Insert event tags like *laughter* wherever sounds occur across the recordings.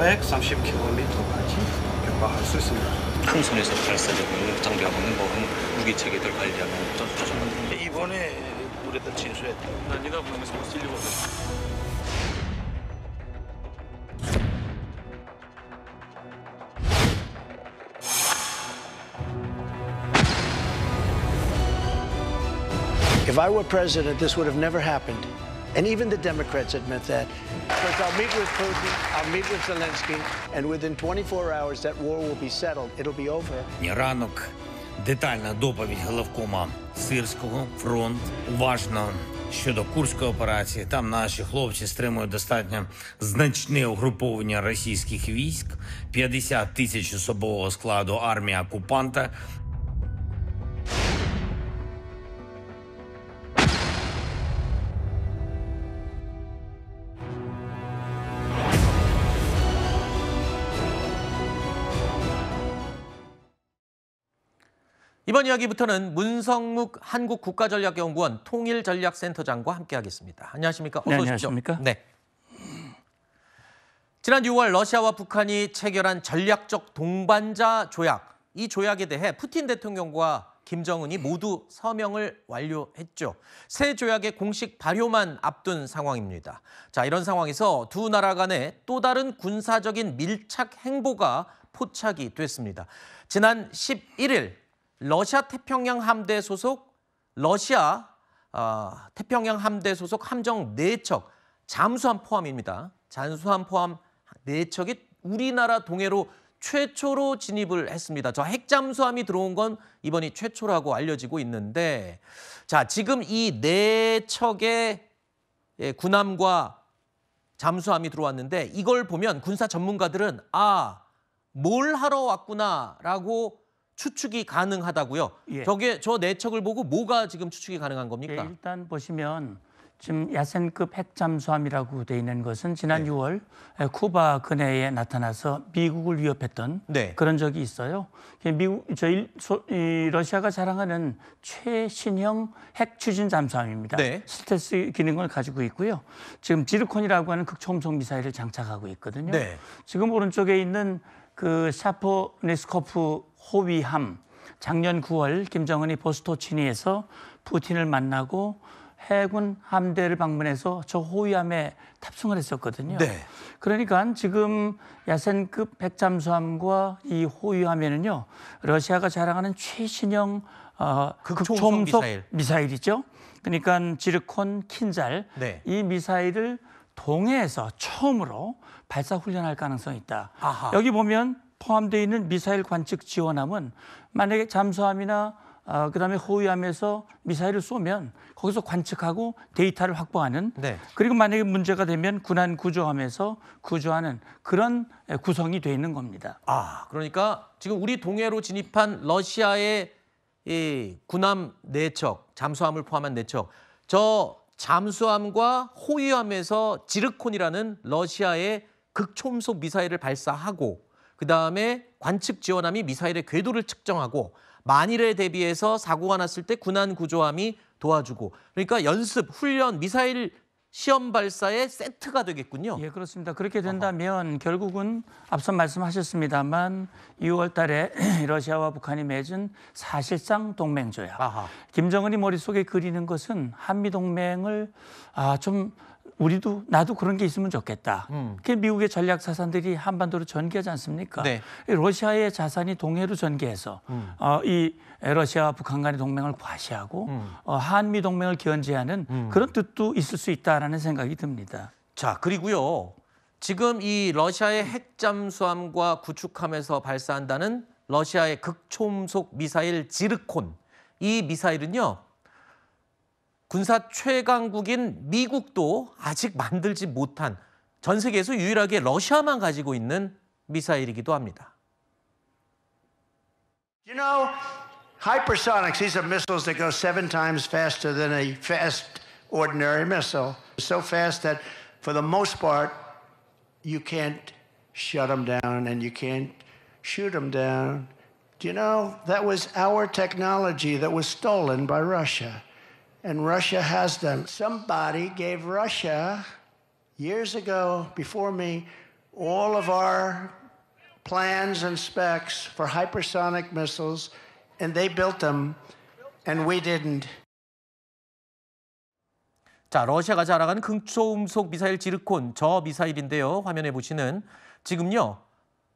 130km까지 경과할 수 있습니다. 풍선에서 발사되는 장비하고는 뭐한 무기체계들 관리하는 좀 파종인데 이번에 우리들 진수했다. 난 이나 보면서 못 쓸리거든. If I were president, this would have never happened. And even the Democrats admit that. Because I'll meet with Putin, I'll meet with Zelensky, and within 24 hours that war will be settled. It'll be over. Ранок, детальна доповідь головкома Сирського, фронт, уважно щодо курської операції. Там наші хлопці стримують достатньо значне угруповання російських військ, 50 тисяч особового складу армії окупанта 이번 이야기부터는 문성묵 한국국가전략연구원 통일전략센터장과 함께하겠습니다. 안녕하십니까? 네, 어서 네, 안녕하십니까? 네. 지난 6월 러시아와 북한이 체결한 전략적 동반자 조약. 이 조약에 대해 푸틴 대통령과 김정은이 모두 서명을 완료했죠. 새 조약의 공식 발효만 앞둔 상황입니다. 자, 이런 상황에서 두 나라 간의 또 다른 군사적인 밀착 행보가 포착이 됐습니다. 지난 11일 러시아 태평양 함대 소속 러시아 어, 태평양 함대 소속 함정 4척 잠수함 포함입니다. 잠수함 포함 4척이 우리나라 동해로 최초로 진입을 했습니다. 저 핵잠수함이 들어온 건 이번이 최초라고 알려지고 있는데 자 지금 이 네 척의 예, 군함과 잠수함이 들어왔는데 이걸 보면 군사 전문가들은 아 뭘 하러 왔구나라고 추측이 가능하다고요. 예. 저게 저 내척을 보고 뭐가 지금 추측이 가능한 겁니까? 예, 일단 보시면 지금 야센급 핵잠수함이라고 돼 있는 것은 지난 네. 6월 쿠바 근해에 나타나서 미국을 위협했던 네. 그런 적이 있어요. 미국 저희 러시아가 자랑하는 최신형 핵 추진 잠수함입니다. 네. 스텔스 기능을 가지고 있고요. 지금 지르콘이라고 하는 극초음속 미사일을 장착하고 있거든요. 네. 지금 오른쪽에 있는 그샤퍼네스코프 호위함. 작년 9월 김정은이 보스토치니에서 푸틴을 만나고 해군 함대를 방문해서 저 호위함에 탑승을 했었거든요. 네. 그러니까 지금 야센급 핵잠수함과 이 호위함에는요 러시아가 자랑하는 최신형 어, 극초음속, 미사일. 미사일이죠. 그러니까 지르콘 킨잘 네. 이 미사일을 동해에서 처음으로 발사 훈련할 가능성이 있다. 아하. 여기 보면 포함되어 있는 미사일 관측 지원함은 만약에 잠수함이나 어, 그다음에 호위함에서 미사일을 쏘면 거기서 관측하고 데이터를 확보하는 네. 그리고 만약에 문제가 되면 군안 구조함에서 구조하는 그런 예, 구성이 돼 있는 겁니다. 아 그러니까 지금 우리 동해로 진입한 러시아의 이 군함 내척 잠수함을 포함한 내척 저 잠수함과 호위함에서 지르콘이라는 러시아의 극초음속 미사일을 발사하고 그 다음에 관측 지원함이 미사일의 궤도를 측정하고 만일에 대비해서 사고가 났을 때 군안 구조함이 도와주고 그러니까 연습, 훈련, 미사일 시험 발사의 세트가 되겠군요. 예, 그렇습니다. 그렇게 된다면 결국은 앞선 말씀하셨습니다만 2월 달에 *clears throat* 러시아와 북한이 맺은 사실상 동맹 조약. 아하. 김정은이 머릿속에 그리는 것은 한미 동맹을 아, 좀 우리도 나도 그런 게 있으면 좋겠다. 음. 그게 미국의 전략 자산들이 한반도로 전개하지 않습니까? 네. 러시아의 자산이 동해로 전개해서 음. 어, 이 러시아와 북한 간의 동맹을 과시하고 음. 어, 한미 동맹을 견제하는 음. 그런 뜻도 있을 수 있다라는 생각이 듭니다. 자 그리고요 지금 이 러시아의 핵 잠수함과 구축함에서 발사한다는 러시아의 극초음속 미사일 지르콘 이 미사일은요 군사 최강국인 미국도 아직 만들지 못한 전 세계에서 유일하게 러시아만 가지고 있는 미사일이기도 합니다. You know, hypersonics, these are missiles that go seven times faster than a fast ordinary missile. So fast that for the most part, you can't shut them down and you can't shoot them down. Do you know, that was our technology that was stolen by Russia. and Russia has them. Somebody gave Russia years ago, before me, all of our plans and specs for hypersonic missiles, and they built them, and we didn't. 자, 러시아가 자랑하는 극초음속 미사일 지르콘 저 미사일인데요. 화면에 보시는 지금요.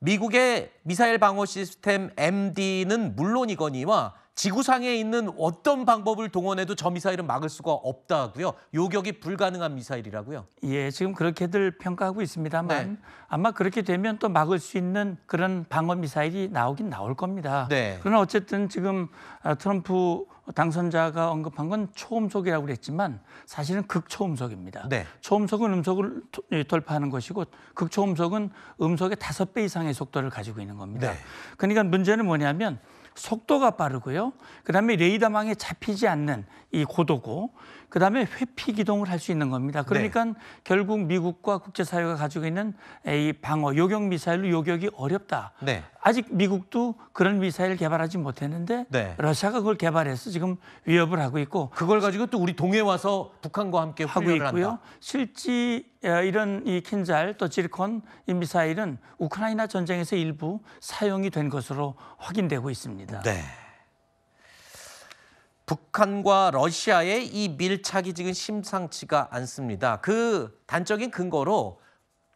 미국의 미사일 방어 시스템 MD는 물론이거니와 지구상에 있는 어떤 방법을 동원해도 저 미사일은 막을 수가 없다고요. 요격이 불가능한 미사일이라고요. 예, 지금 그렇게들 평가하고 있습니다만 네. 아마 그렇게 되면 또 막을 수 있는 그런 방어 미사일이 나오긴 나올 겁니다. 네. 그러나 어쨌든 지금 아, 트럼프 당선자가 언급한 건 초음속이라고 그랬지만 사실은 극초음속입니다. 네. 초음속은 음속을 예, 돌파하는 것이고 극초음속은 음속의 다섯 배 이상의 속도를 가지고 있는 겁니다. 네. 그러니까 문제는 뭐냐면 속도가 빠르고요. 그 다음에 레이더망에 잡히지 않는 이 고도고, 그다음에 회피 기동을 할 수 있는 겁니다. 네. 그러니까 네. 결국 미국과 국제사회가 가지고 있는 이 방어 요격 미사일로 요격이 어렵다. 네. 아직 미국도 그런 미사일 개발하지 못했는데 네. 러시아가 그걸 개발해서 지금 위협을 하고 있고 그걸 가지고 또 우리 동해 와서 북한과 함께 하고 있고요. 한다. 실제 어, 이런 이 킨잘 또 질콘 이 미사일은 우크라이나 전쟁에서 일부 사용이 된 것으로 확인되고 있습니다. 네. 북한과 러시아의 이 밀착이 지금 심상치가 않습니다. 그 단적인 근거로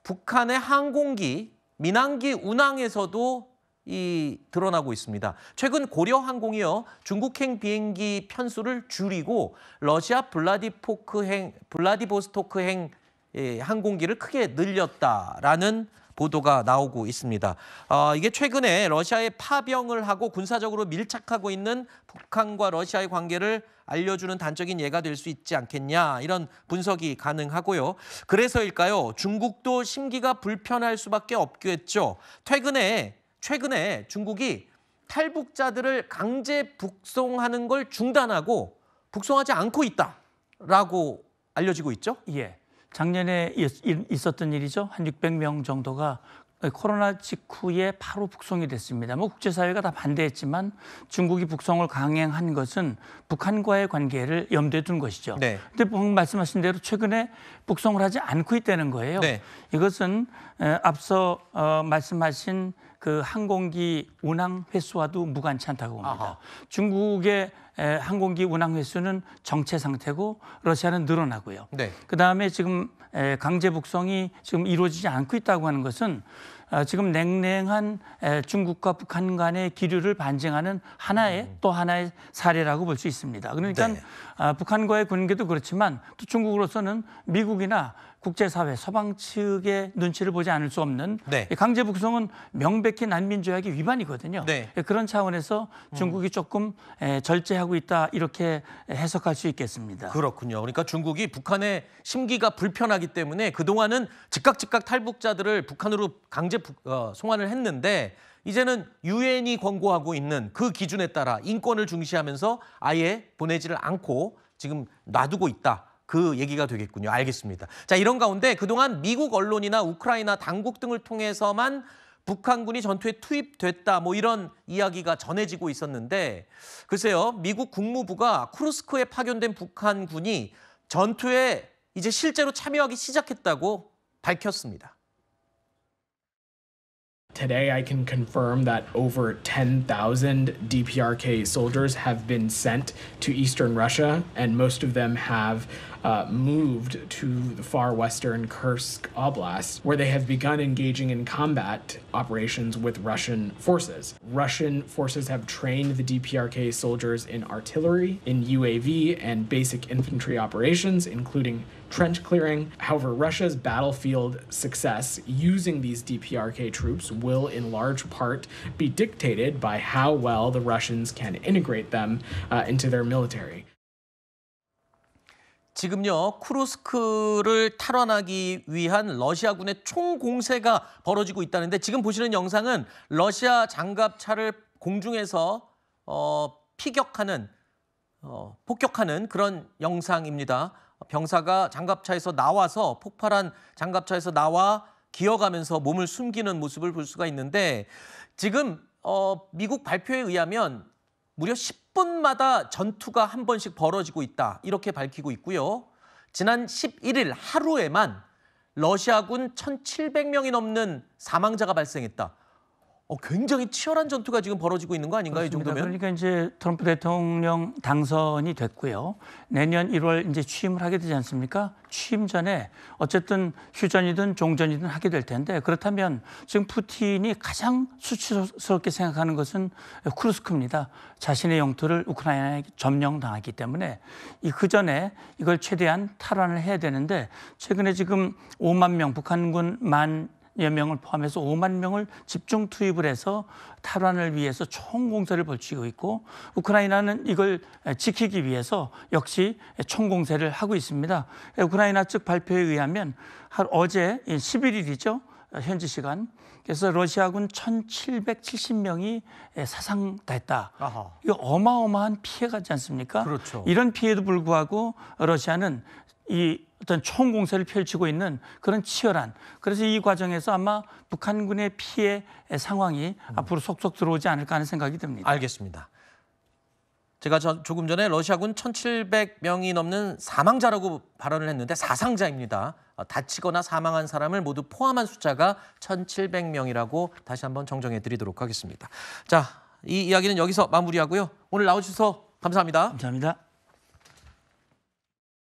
북한의 항공기, 민항기 운항에서도 이 드러나고 있습니다. 최근 고려항공이요 중국행 비행기 편수를 줄이고 러시아 블라디포크행 블라디보스토크행 예, 항공기를 크게 늘렸다라는 보도가 나오고 있습니다. 어, 이게 최근에 러시아에 파병을 하고 군사적으로 밀착하고 있는 북한과 러시아의 관계를 알려주는 단적인 예가 될 수 있지 않겠냐 이런 분석이 가능하고요. 그래서일까요? 중국도 심기가 불편할 수밖에 없겠죠. 최근에 최근에 중국이 탈북자들을 강제 북송하는 걸 중단하고 북송하지 않고 있다라고 알려지고 있죠. 예. 작년에 있었던 일이죠. 한 600명 정도가 코로나 직후에 바로 북송이 됐습니다. 뭐 국제사회가 다 반대했지만 중국이 북송을 강행한 것은 북한과의 관계를 염두에 둔 것이죠. 네. 근데 방금 뭐 말씀하신 대로 최근에 북송을 하지 않고 있다는 거예요. 네. 이것은 앞서 어, 말씀하신 그 항공기 운항 횟수와도 무관치 않다고 봅니다. 아하. 중국의 항공기 운항 횟수는 정체 상태고 러시아는 늘어나고요. 네. 그다음에 지금 강제 북송이 지금 이루어지지 않고 있다고 하는 것은 어, 지금 냉랭한 중국과 북한 간의 기류를 반증하는 하나의 음. 또 하나의 사례라고 볼 수 있습니다. 그러니까 네. 아, 북한과의 관계도 그렇지만 또 중국으로서는 미국이나 국제사회 서방 측의 눈치를 보지 않을 수 없는 네. 강제 북송은 명백히 난민 조약의 위반이거든요. 네. 예, 그런 차원에서 중국이 음. 조금 절제하고 있다 이렇게 해석할 수 있겠습니다. 그렇군요. 그러니까 중국이 북한의 심기가 불편하기 때문에 그동안은 즉각 즉각 탈북자들을 북한으로 강제 어, 송환을 했는데 이제는 유엔이 권고하고 있는 그 기준에 따라 인권을 중시하면서 아예 보내지를 않고 지금 놔두고 있다. 그 얘기가 되겠군요. 알겠습니다. 자, 이런 가운데 그동안 미국 언론이나 우크라이나 당국 등을 통해서만 북한군이 전투에 투입됐다 뭐 이런 이야기가 전해지고 있었는데 글쎄요. 미국 국무부가 쿠르스크에 파견된 북한군이 전투에 이제 실제로 참여하기 시작했다고 밝혔습니다. today I can confirm that over 10,000 DPRK soldiers have been sent to eastern Russia, and most of them have uh, moved to the far western Kursk Oblast, where they have begun engaging in combat operations with Russian forces. Russian forces have trained the DPRK soldiers in artillery, in UAV, and basic infantry operations, including trench clearing. However, Russia's battlefield success using these DPRK troops will, in large part, be dictated by how well the Russians can integrate them uh, into their military. 지금요 쿠르스크를 탈환하기 위한 러시아군의 총공세가 벌어지고 있다는데 지금 보시는 영상은 러시아 장갑차를 공중에서 어, 피격하는 어, 폭격하는 그런 영상입니다. 병사가 장갑차에서 나와서 폭발한 장갑차에서 나와 기어가면서 몸을 숨기는 모습을 볼 수가 있는데 지금 어, 미국 발표에 의하면 무려 10분마다 전투가 한 번씩 벌어지고 있다 이렇게 밝히고 있고요. 지난 11일 하루에만 러시아군 1,700명이 넘는 사망자가 발생했다. 어, 굉장히 치열한 전투가 지금 벌어지고 있는 거 아닌가요? 그렇습니다. 이 정도면? 그러니까 이제 트럼프 대통령 당선이 됐고요. 내년 1월 이제 취임을 하게 되지 않습니까? 취임 전에 어쨌든 휴전이든 종전이든 하게 될 텐데 그렇다면 지금 푸틴이 가장 수치스럽게 생각하는 것은 크루스크입니다. 자신의 영토를 우크라이나에 점령당하기 때문에 이그 전에 이걸 최대한 탈환을 해야 되는데 최근에 지금 5만 명 북한군 만 5천여 예 명을 포함해서 5만 명을 집중 투입을 해서 탈환을 위해서 총공세를 벌치고 있고 우크라이나는 이걸 지키기 위해서 역시 총공세를 하고 있습니다. 우크라이나 측 발표에 의하면 어제 11일이죠. 현지 시간. 그래서 러시아군 1,770명이 사상됐다. 아하. 이거 어마어마한 피해같지 않습니까? 그렇죠. 이런 피해도 불구하고 러시아는 이 어떤 총공세를 펼치고 있는 그런 치열한 그래서 이 과정에서 아마 북한군의 피해 상황이 음. 앞으로 속속 들어오지 않을까 하는 생각이 듭니다. 알겠습니다. 제가 저, 조금 전에 러시아군 1,700명이 넘는 사망자라고 발언을 했는데 사상자입니다. 어, 다치거나 사망한 사람을 모두 포함한 숫자가 1,700명이라고 다시 한번 정정해 드리도록 하겠습니다. 자, 이 이야기는 여기서 마무리하고요. 오늘 나와주셔서 감사합니다. 감사합니다.